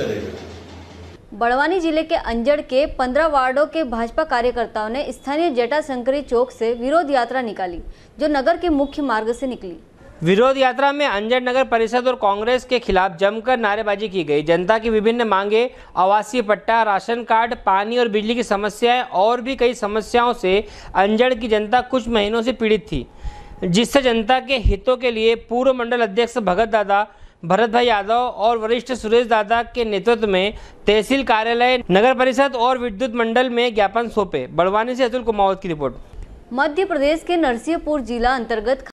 करेगा बड़वानी जिले के अंजड़ के पंद्रह वार्डों के भाजपा कार्यकर्ताओं ने स्थानीय जटा शंकरी चौक से विरोध यात्रा निकाली जो नगर के मुख्य मार्ग से निकली विरोध यात्रा में अंजड़ नगर परिषद और कांग्रेस के खिलाफ जमकर नारेबाजी की गई जनता की विभिन्न मांगे आवासीय पट्टा राशन कार्ड पानी और बिजली की समस्याएं और भी कई समस्याओं से अंजड़ की जनता कुछ महीनों से पीड़ित थी जिससे जनता के हितों के लिए पूर्व मंडल अध्यक्ष भगत दादा भरत भाई यादव और वरिष्ठ सुरेश दादा के नेतृत्व में तहसील कार्यालय नगर परिषद और विद्युत मंडल में ज्ञापन सौंपे बड़वानी से अतुल कुमावत की रिपोर्ट मध्य प्रदेश के नरसिंहपुर जिला अंतर्गत